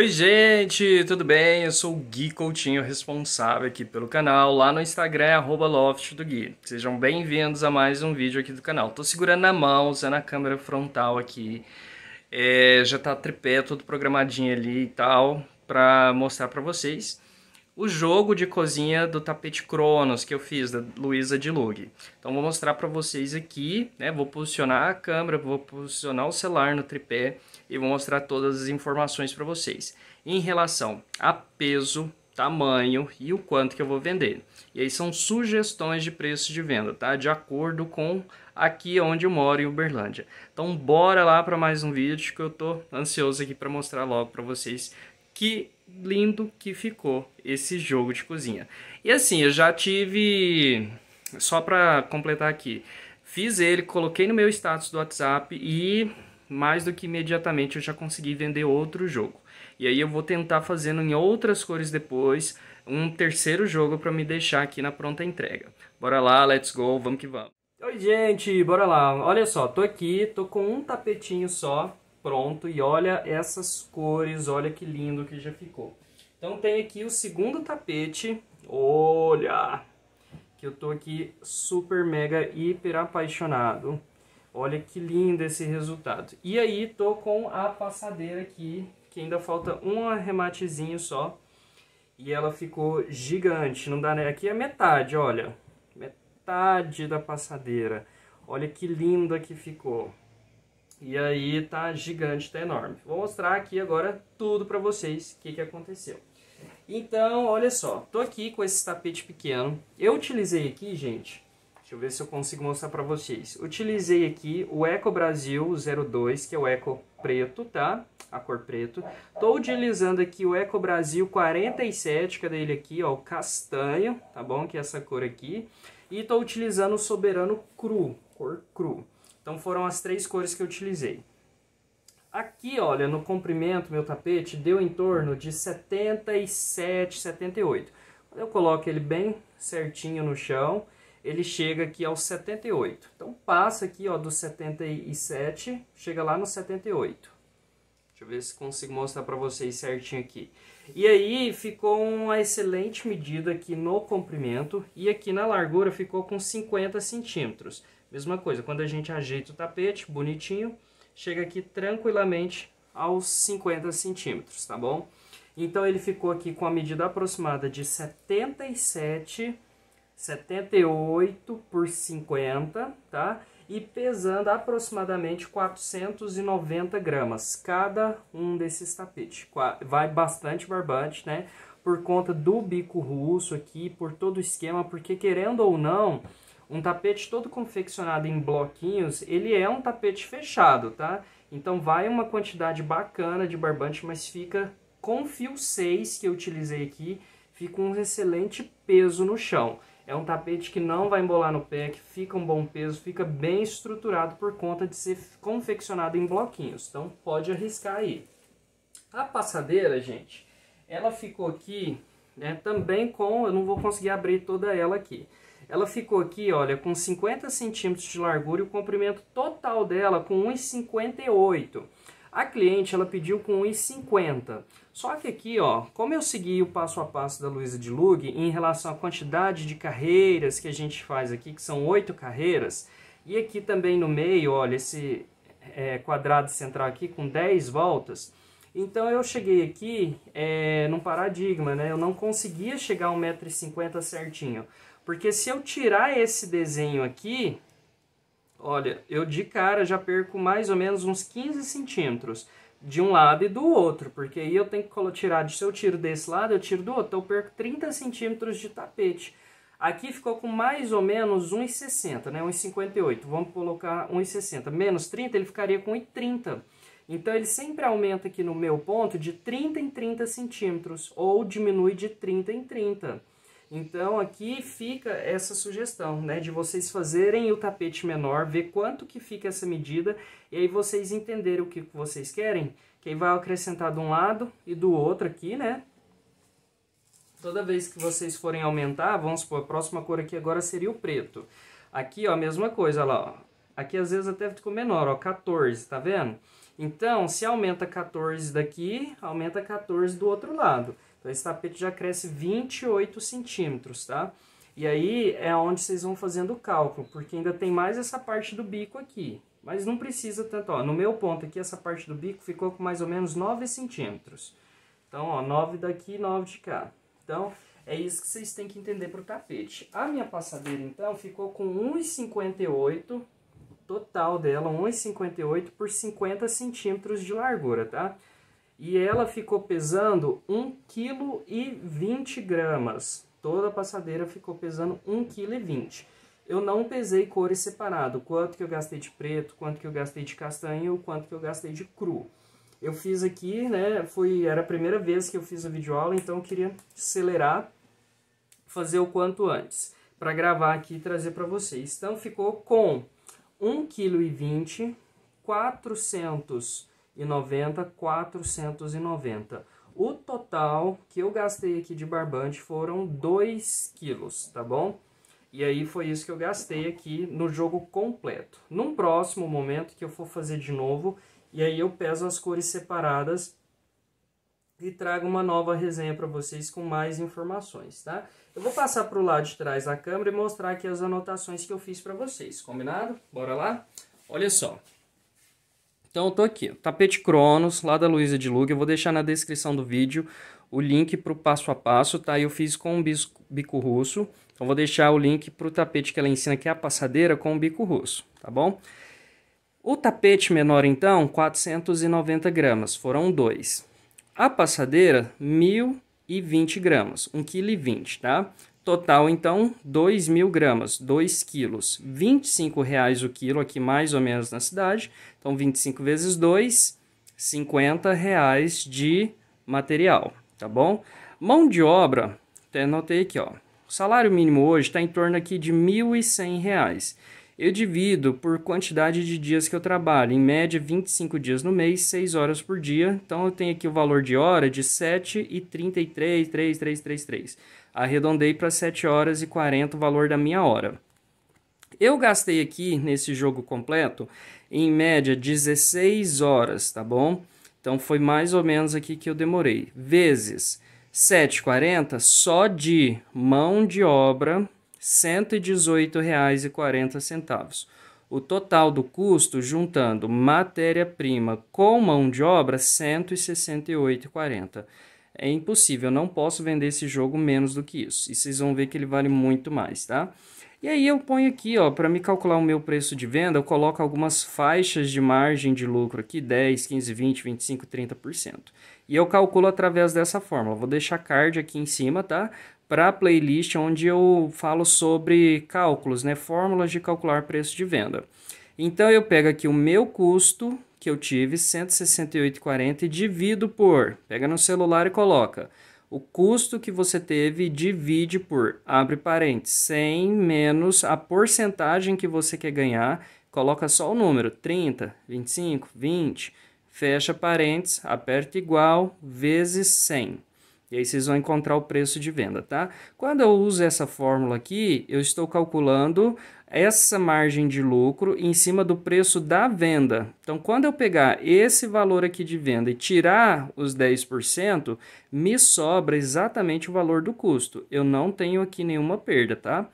Oi, gente, tudo bem? Eu sou o Gui Coutinho, responsável aqui pelo canal. Lá no Instagram é loft do Gui. Sejam bem-vindos a mais um vídeo aqui do canal. Tô segurando a mão, usando a câmera frontal aqui. É, já tá tripé, tudo programadinho ali e tal, pra mostrar pra vocês o jogo de cozinha do tapete Cronos que eu fiz, da Luísa de Lug. Então vou mostrar pra vocês aqui, né? Vou posicionar a câmera, vou posicionar o celular no tripé e vou mostrar todas as informações para vocês. Em relação a peso, tamanho e o quanto que eu vou vender. E aí são sugestões de preço de venda, tá? De acordo com aqui onde eu moro em Uberlândia. Então bora lá para mais um vídeo que eu tô ansioso aqui para mostrar logo para vocês que lindo que ficou esse jogo de cozinha. E assim, eu já tive só para completar aqui, fiz ele, coloquei no meu status do WhatsApp e mais do que imediatamente eu já consegui vender outro jogo. E aí eu vou tentar fazendo em outras cores depois um terceiro jogo para me deixar aqui na pronta entrega. Bora lá, let's go, vamos que vamos. Oi gente, bora lá. Olha só, tô aqui, tô com um tapetinho só pronto e olha essas cores, olha que lindo que já ficou. Então tem aqui o segundo tapete, olha, que eu tô aqui super mega hiper apaixonado. Olha que lindo esse resultado. E aí tô com a passadeira aqui, que ainda falta um arrematezinho só. E ela ficou gigante, não dá né? Aqui é metade, olha. Metade da passadeira. Olha que linda que ficou. E aí tá gigante, tá enorme. Vou mostrar aqui agora tudo pra vocês o que, que aconteceu. Então, olha só, tô aqui com esse tapete pequeno. Eu utilizei aqui, gente, Deixa eu ver se eu consigo mostrar para vocês. Utilizei aqui o Eco Brasil 02, que é o Eco preto, tá? A cor preto. Tô utilizando aqui o Eco Brasil 47, cadê ele aqui, ó, o castanho, tá bom? Que é essa cor aqui. E tô utilizando o Soberano Cru, cor cru. Então foram as três cores que eu utilizei. Aqui, olha, no comprimento, meu tapete deu em torno de 77, 78. Eu coloco ele bem certinho no chão ele chega aqui aos 78. Então passa aqui ó, dos 77, chega lá no 78. Deixa eu ver se consigo mostrar para vocês certinho aqui. E aí ficou uma excelente medida aqui no comprimento e aqui na largura ficou com 50 centímetros. Mesma coisa, quando a gente ajeita o tapete bonitinho, chega aqui tranquilamente aos 50 centímetros, tá bom? Então ele ficou aqui com a medida aproximada de 77 centímetros 78 por 50, tá? E pesando aproximadamente 490 gramas cada um desses tapetes. Vai bastante barbante, né? Por conta do bico russo aqui, por todo o esquema, porque querendo ou não, um tapete todo confeccionado em bloquinhos, ele é um tapete fechado, tá? Então vai uma quantidade bacana de barbante, mas fica com fio 6 que eu utilizei aqui, fica um excelente peso no chão. É um tapete que não vai embolar no pé, que fica um bom peso, fica bem estruturado por conta de ser confeccionado em bloquinhos. Então pode arriscar aí. A passadeira, gente, ela ficou aqui né, também com... Eu não vou conseguir abrir toda ela aqui. Ela ficou aqui, olha, com 50 centímetros de largura e o comprimento total dela com 1,58 a cliente ela pediu com 1,50. Só que aqui, ó, como eu segui o passo a passo da Luiza de Lug em relação à quantidade de carreiras que a gente faz aqui, que são oito carreiras, e aqui também no meio, olha, esse é, quadrado central aqui com 10 voltas, então eu cheguei aqui é, num paradigma, né? Eu não conseguia chegar a 1,50m certinho. Porque se eu tirar esse desenho aqui, Olha, eu de cara já perco mais ou menos uns 15 centímetros de um lado e do outro, porque aí eu tenho que tirar, de, se eu tiro desse lado, eu tiro do outro, então eu perco 30 centímetros de tapete. Aqui ficou com mais ou menos 1,60, né? 1,58. Vamos colocar 1,60. Menos 30, ele ficaria com 1,30. Então, ele sempre aumenta aqui no meu ponto de 30 em 30 centímetros, ou diminui de 30 em 30. Então aqui fica essa sugestão, né, de vocês fazerem o tapete menor, ver quanto que fica essa medida, e aí vocês entenderem o que vocês querem, que aí vai acrescentar de um lado e do outro aqui, né, toda vez que vocês forem aumentar, vamos supor, a próxima cor aqui agora seria o preto. Aqui, ó, a mesma coisa, lá, ó. Aqui às vezes até ficou menor, ó, 14, tá vendo? Então, se aumenta 14 daqui, aumenta 14 do outro lado. Então esse tapete já cresce 28 centímetros, tá? E aí é onde vocês vão fazendo o cálculo, porque ainda tem mais essa parte do bico aqui. Mas não precisa tanto, ó, no meu ponto aqui, essa parte do bico ficou com mais ou menos 9 centímetros. Então, ó, 9 daqui e 9 de cá. Então, é isso que vocês têm que entender para o tapete. A minha passadeira, então, ficou com 1,58, total dela, 1,58 por 50 centímetros de largura, tá? e ela ficou pesando 1,20 kg. Toda a passadeira ficou pesando 1,20 kg. Eu não pesei cores separado, quanto que eu gastei de preto, quanto que eu gastei de castanho, quanto que eu gastei de cru. Eu fiz aqui, né, foi, era a primeira vez que eu fiz a videoaula, então eu queria acelerar, fazer o quanto antes, para gravar aqui e trazer para vocês. Então ficou com 1,20 kg, 400 e 490. O total que eu gastei aqui de barbante foram 2 quilos, tá bom? E aí foi isso que eu gastei aqui no jogo completo. Num próximo momento que eu for fazer de novo, e aí eu peso as cores separadas e trago uma nova resenha para vocês com mais informações, tá? Eu vou passar para o lado de trás da câmera e mostrar aqui as anotações que eu fiz para vocês, combinado? Bora lá? Olha só, então eu tô aqui, tapete Cronos, lá da Luísa de eu vou deixar na descrição do vídeo o link para o passo a passo, tá? Eu fiz com um bico, bico russo, então vou deixar o link para o tapete que ela ensina, que é a passadeira com o bico russo, tá bom? O tapete menor então, 490 gramas, foram dois. A passadeira, 1020 gramas, 1,20 kg, tá? Total, então, 2 mil gramas, 2 quilos. R$ 25,00 o quilo aqui, mais ou menos, na cidade. Então, 25 vezes 2, R$ 50,00 de material, tá bom? Mão de obra, até anotei aqui, ó. O salário mínimo hoje está em torno aqui de R$ 1.100. Eu divido por quantidade de dias que eu trabalho, em média 25 dias no mês, 6 horas por dia. Então, eu tenho aqui o valor de hora de 7,33,3333. Arredondei para 7 horas e 40 o valor da minha hora. Eu gastei aqui nesse jogo completo em média 16 horas, tá bom? Então foi mais ou menos aqui que eu demorei. Vezes 7,40 só de mão de obra, R$ 118,40. O total do custo, juntando matéria-prima com mão de obra, R$ 168,40 é impossível, eu não posso vender esse jogo menos do que isso. E vocês vão ver que ele vale muito mais, tá? E aí eu ponho aqui, ó, para me calcular o meu preço de venda, eu coloco algumas faixas de margem de lucro aqui, 10, 15, 20, 25, 30%. E eu calculo através dessa fórmula. Vou deixar card aqui em cima, tá? Para a playlist onde eu falo sobre cálculos, né, fórmulas de calcular preço de venda. Então eu pego aqui o meu custo que eu tive, 168,40, e divido por, pega no celular e coloca, o custo que você teve divide por, abre parênteses, 100 menos a porcentagem que você quer ganhar, coloca só o número, 30, 25, 20, fecha parênteses, aperta igual, vezes 100. E aí vocês vão encontrar o preço de venda, tá? Quando eu uso essa fórmula aqui, eu estou calculando essa margem de lucro em cima do preço da venda. Então, quando eu pegar esse valor aqui de venda e tirar os 10%, me sobra exatamente o valor do custo. Eu não tenho aqui nenhuma perda, tá?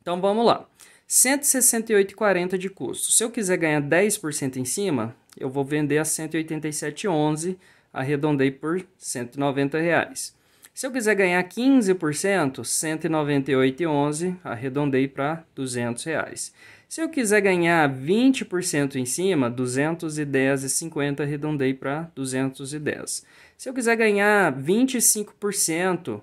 Então, vamos lá. 168,40 de custo. Se eu quiser ganhar 10% em cima, eu vou vender a 187,11 arredondei por 190 reais. Se eu quiser ganhar 15%, 198,11, arredondei para 200 reais. Se eu quiser ganhar 20% em cima, 210,50, arredondei para 210. Se eu quiser ganhar 25%,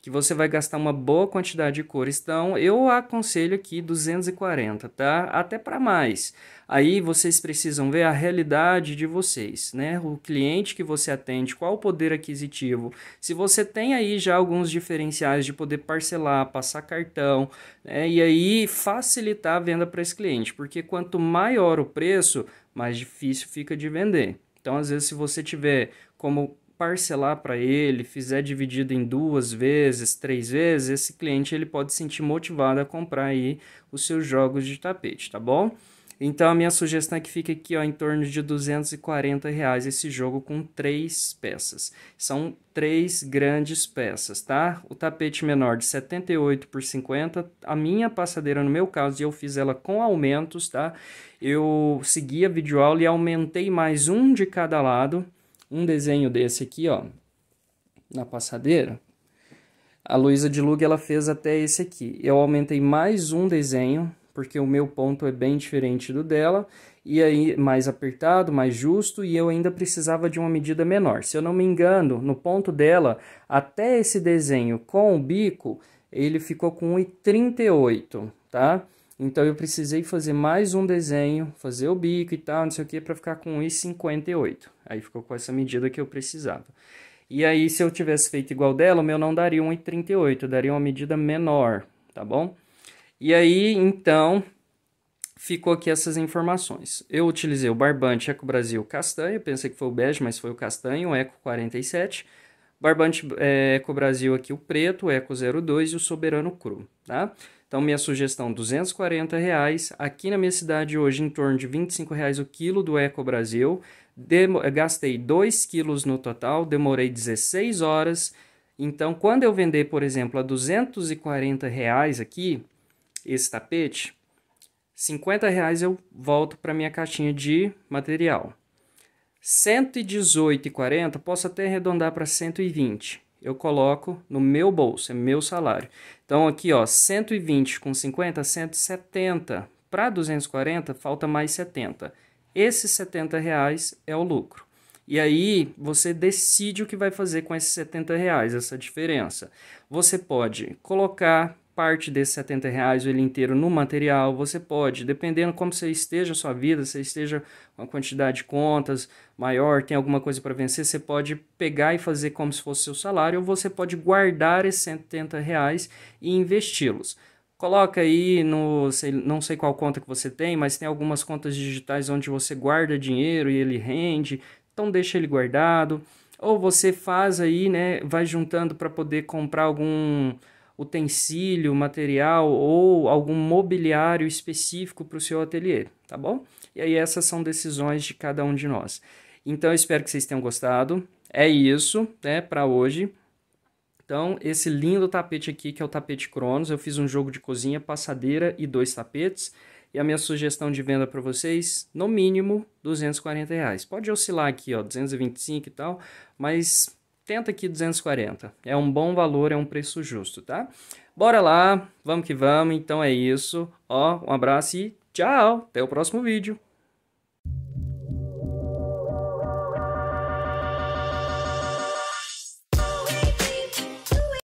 que você vai gastar uma boa quantidade de cores. Então, eu aconselho aqui 240, tá? Até para mais. Aí vocês precisam ver a realidade de vocês, né? O cliente que você atende, qual o poder aquisitivo. Se você tem aí já alguns diferenciais de poder parcelar, passar cartão, né? e aí facilitar a venda para esse cliente, porque quanto maior o preço, mais difícil fica de vender. Então, às vezes, se você tiver como parcelar para ele, fizer dividido em duas vezes, três vezes, esse cliente ele pode se sentir motivado a comprar aí os seus jogos de tapete, tá bom? Então a minha sugestão é que fique aqui ó, em torno de 240 reais esse jogo com três peças. São três grandes peças, tá? O tapete menor de 78 por 50. A minha passadeira, no meu caso, eu fiz ela com aumentos, tá? Eu segui a videoaula e aumentei mais um de cada lado um desenho desse aqui, ó, na passadeira. A Luísa de Lug, ela fez até esse aqui. Eu aumentei mais um desenho, porque o meu ponto é bem diferente do dela, e aí mais apertado, mais justo, e eu ainda precisava de uma medida menor. Se eu não me engano, no ponto dela, até esse desenho com o bico, ele ficou com 1,38, tá? Então eu precisei fazer mais um desenho, fazer o bico e tal, não sei o que, para ficar com 1,58. Aí ficou com essa medida que eu precisava. E aí, se eu tivesse feito igual dela, o meu não daria 1,38, daria uma medida menor, tá bom? E aí, então, ficou aqui essas informações. Eu utilizei o barbante Eco Brasil Castanho, pensei que foi o bege, mas foi o castanho, o Eco 47. Barbante é, Eco Brasil aqui o preto, o Eco 02 e o Soberano Cru, tá? Então, minha sugestão, 240 reais. Aqui na minha cidade hoje, em torno de 25 reais o quilo do Eco Brasil. Demo gastei 2 quilos no total, demorei 16 horas. Então, quando eu vender, por exemplo, a 240 reais aqui, esse tapete, 50 reais eu volto para minha caixinha de material. 118,40, posso até arredondar para 120 eu coloco no meu bolso, é meu salário. Então aqui, ó, 120 com 50, 170. Para 240 falta mais 70. Esses 70 reais é o lucro. E aí você decide o que vai fazer com esses 70 reais, essa diferença. Você pode colocar parte desses 70 reais ou ele inteiro no material, você pode, dependendo como você esteja a sua vida, se esteja com uma quantidade de contas maior, tem alguma coisa para vencer, você pode pegar e fazer como se fosse seu salário, ou você pode guardar esses 70 reais e investi-los. Coloca aí no, sei, não sei qual conta que você tem, mas tem algumas contas digitais onde você guarda dinheiro e ele rende, então deixa ele guardado. Ou você faz aí, né, vai juntando para poder comprar algum utensílio, material ou algum mobiliário específico para o seu ateliê, tá bom? E aí essas são decisões de cada um de nós. Então eu espero que vocês tenham gostado. É isso, né, para hoje. Então, esse lindo tapete aqui, que é o tapete Cronos, eu fiz um jogo de cozinha, passadeira e dois tapetes. E a minha sugestão de venda para vocês, no mínimo, 240 reais. Pode oscilar aqui, ó, 225 e tal, mas tenta aqui 240. É um bom valor, é um preço justo, tá? Bora lá, vamos que vamos. Então é isso. Ó, um abraço e tchau. Até o próximo vídeo.